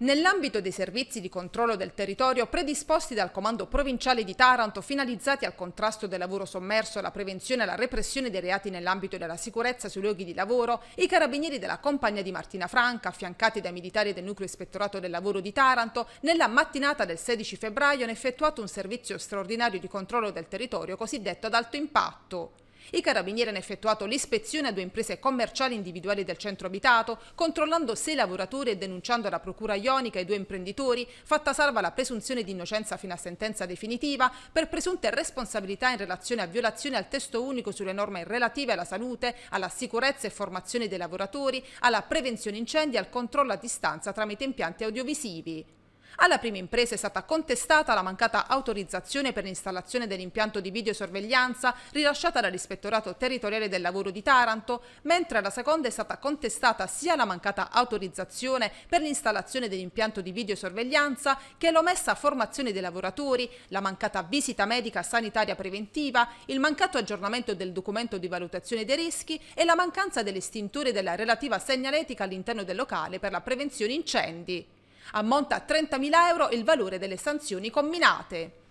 Nell'ambito dei servizi di controllo del territorio predisposti dal Comando Provinciale di Taranto finalizzati al contrasto del lavoro sommerso, alla prevenzione e alla repressione dei reati nell'ambito della sicurezza sui luoghi di lavoro, i carabinieri della compagnia di Martina Franca, affiancati dai militari del nucleo ispettorato del lavoro di Taranto, nella mattinata del 16 febbraio hanno effettuato un servizio straordinario di controllo del territorio cosiddetto ad alto impatto. I carabinieri hanno effettuato l'ispezione a due imprese commerciali individuali del centro abitato, controllando sei lavoratori e denunciando alla procura ionica i due imprenditori, fatta salva la presunzione di innocenza fino a sentenza definitiva, per presunte responsabilità in relazione a violazioni al testo unico sulle norme relative alla salute, alla sicurezza e formazione dei lavoratori, alla prevenzione incendi e al controllo a distanza tramite impianti audiovisivi. Alla prima impresa è stata contestata la mancata autorizzazione per l'installazione dell'impianto di videosorveglianza rilasciata dall'Ispettorato Territoriale del Lavoro di Taranto, mentre alla seconda è stata contestata sia la mancata autorizzazione per l'installazione dell'impianto di videosorveglianza che l'omessa formazione dei lavoratori, la mancata visita medica sanitaria preventiva, il mancato aggiornamento del documento di valutazione dei rischi e la mancanza delle stinture della relativa segnaletica all'interno del locale per la prevenzione incendi. Ammonta a 30.000 euro il valore delle sanzioni combinate.